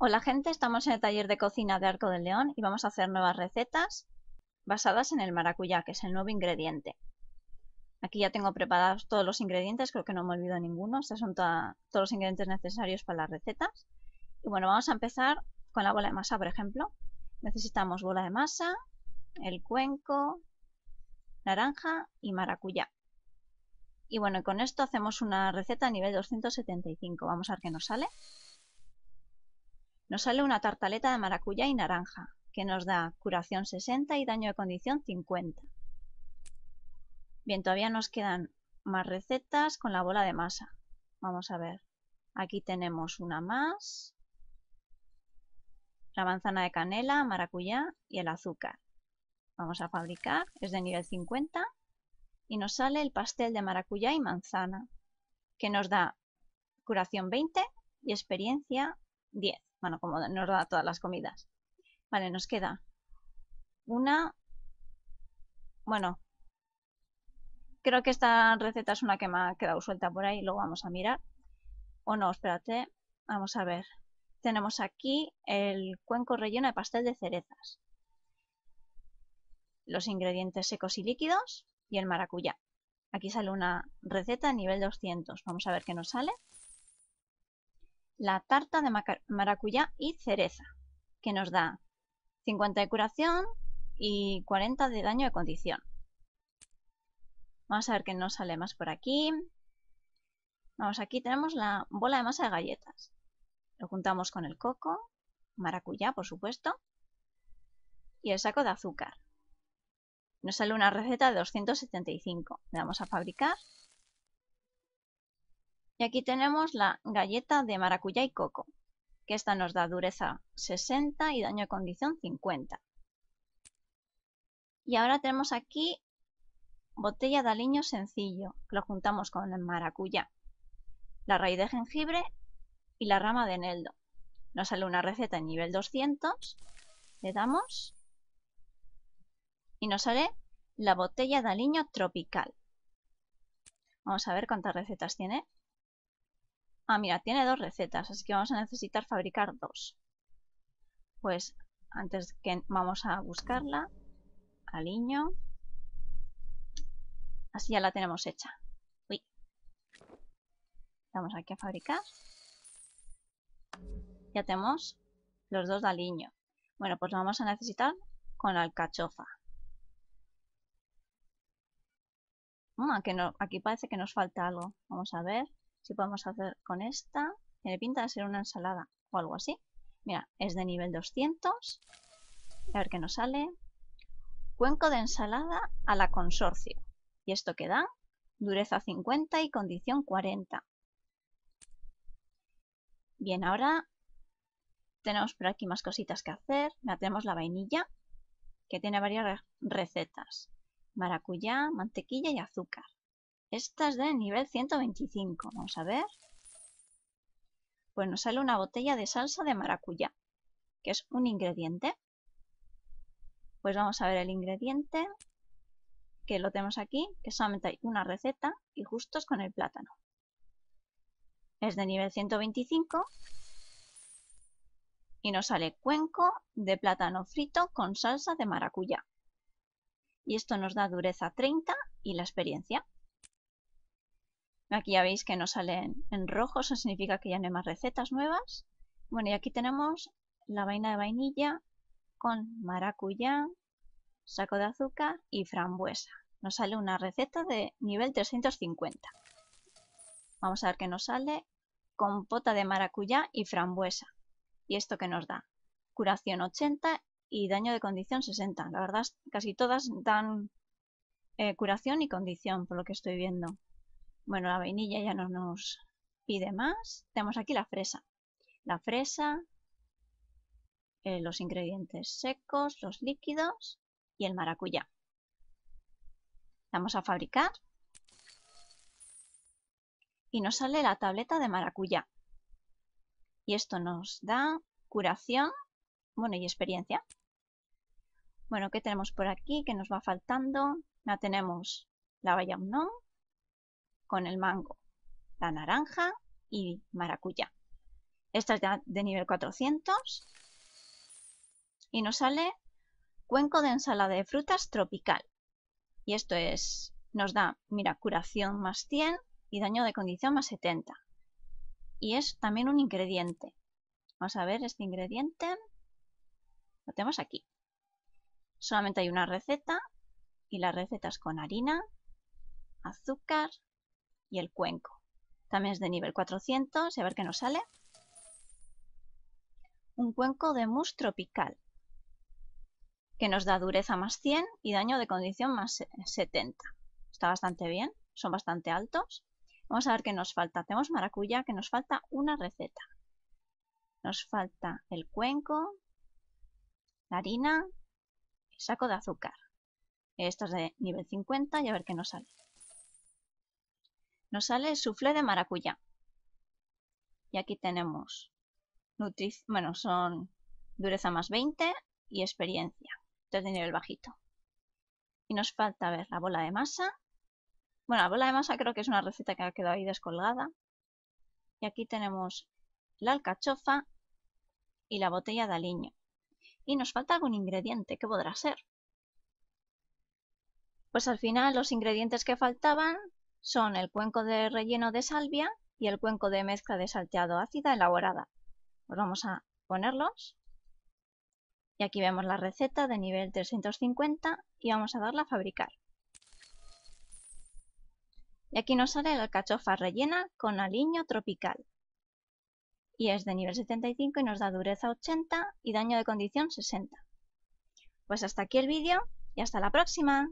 Hola gente, estamos en el taller de cocina de Arco del León y vamos a hacer nuevas recetas basadas en el maracuyá, que es el nuevo ingrediente. Aquí ya tengo preparados todos los ingredientes, creo que no me olvido ninguno, estos son todos los ingredientes necesarios para las recetas. Y bueno, vamos a empezar con la bola de masa, por ejemplo. Necesitamos bola de masa, el cuenco, naranja y maracuyá. Y bueno, con esto hacemos una receta a nivel 275, vamos a ver qué nos sale. Nos sale una tartaleta de maracuyá y naranja, que nos da curación 60 y daño de condición 50. Bien, todavía nos quedan más recetas con la bola de masa. Vamos a ver. Aquí tenemos una más. La manzana de canela, maracuyá y el azúcar. Vamos a fabricar, es de nivel 50. Y nos sale el pastel de maracuyá y manzana, que nos da curación 20 y experiencia 10. Bueno, como nos da todas las comidas. Vale, nos queda una... Bueno, creo que esta receta es una que me ha quedado suelta por ahí, Luego vamos a mirar. O no, espérate, vamos a ver. Tenemos aquí el cuenco relleno de pastel de cerezas. Los ingredientes secos y líquidos y el maracuyá. Aquí sale una receta a nivel 200. Vamos a ver qué nos sale la tarta de maracuyá y cereza, que nos da 50 de curación y 40 de daño de condición. Vamos a ver que nos sale más por aquí. Vamos, aquí tenemos la bola de masa de galletas. Lo juntamos con el coco, maracuyá, por supuesto, y el saco de azúcar. Nos sale una receta de 275. Le damos a fabricar y aquí tenemos la galleta de maracuyá y coco, que esta nos da dureza 60 y daño de condición 50. Y ahora tenemos aquí botella de aliño sencillo, que lo juntamos con el maracuyá, la raíz de jengibre y la rama de eneldo. Nos sale una receta en nivel 200, le damos y nos sale la botella de aliño tropical. Vamos a ver cuántas recetas tiene. Ah, mira, tiene dos recetas, así que vamos a necesitar fabricar dos. Pues antes que vamos a buscarla, aliño. Así ya la tenemos hecha. Uy. Vamos aquí a fabricar. Ya tenemos los dos de aliño. Bueno, pues lo vamos a necesitar con la alcachofa. aquí parece que nos falta algo. Vamos a ver si podemos hacer con esta, tiene pinta de ser una ensalada o algo así. Mira, es de nivel 200, a ver qué nos sale. Cuenco de ensalada a la consorcio. ¿Y esto qué da? Dureza 50 y condición 40. Bien, ahora tenemos por aquí más cositas que hacer. Mira, tenemos la vainilla, que tiene varias recetas. Maracuyá, mantequilla y azúcar. Esta es de nivel 125. Vamos a ver. Pues nos sale una botella de salsa de maracuyá, que es un ingrediente. Pues vamos a ver el ingrediente, que lo tenemos aquí, que solamente hay una receta y justos con el plátano. Es de nivel 125 y nos sale cuenco de plátano frito con salsa de maracuyá. Y esto nos da dureza 30 y la experiencia. Aquí ya veis que no salen en rojo, eso significa que ya no hay más recetas nuevas. Bueno, y aquí tenemos la vaina de vainilla con maracuyá, saco de azúcar y frambuesa. Nos sale una receta de nivel 350. Vamos a ver qué nos sale. Compota de maracuyá y frambuesa. ¿Y esto qué nos da? Curación 80 y daño de condición 60. La verdad, casi todas dan eh, curación y condición, por lo que estoy viendo. Bueno, la vainilla ya no nos pide más. Tenemos aquí la fresa. La fresa, eh, los ingredientes secos, los líquidos y el maracuyá. Vamos a fabricar. Y nos sale la tableta de maracuyá. Y esto nos da curación, bueno, y experiencia. Bueno, ¿qué tenemos por aquí? ¿Qué nos va faltando? Ya tenemos la valla No con el mango, la naranja y maracuyá. Esta es de nivel 400 y nos sale cuenco de ensalada de frutas tropical. Y esto es, nos da, mira, curación más 100 y daño de condición más 70. Y es también un ingrediente. Vamos a ver este ingrediente. Lo tenemos aquí. Solamente hay una receta y la receta es con harina, azúcar, y el cuenco. También es de nivel 400 a ver qué nos sale. Un cuenco de mus tropical, que nos da dureza más 100 y daño de condición más 70. Está bastante bien, son bastante altos. Vamos a ver qué nos falta. Tenemos maracuya, que nos falta una receta. Nos falta el cuenco, la harina, saco de azúcar. Esto es de nivel 50 y a ver qué nos sale nos sale el soufflé de maracuyá. Y aquí tenemos, bueno, son dureza más 20 y experiencia, entonces de nivel bajito. Y nos falta ver la bola de masa. Bueno, la bola de masa creo que es una receta que ha quedado ahí descolgada. Y aquí tenemos la alcachofa y la botella de aliño. Y nos falta algún ingrediente, ¿qué podrá ser? Pues al final los ingredientes que faltaban son el cuenco de relleno de salvia y el cuenco de mezcla de salteado ácida elaborada. Pues vamos a ponerlos. Y aquí vemos la receta de nivel 350 y vamos a darla a fabricar. Y aquí nos sale la cachofa rellena con aliño tropical. Y es de nivel 75 y nos da dureza 80 y daño de condición 60. Pues hasta aquí el vídeo y hasta la próxima.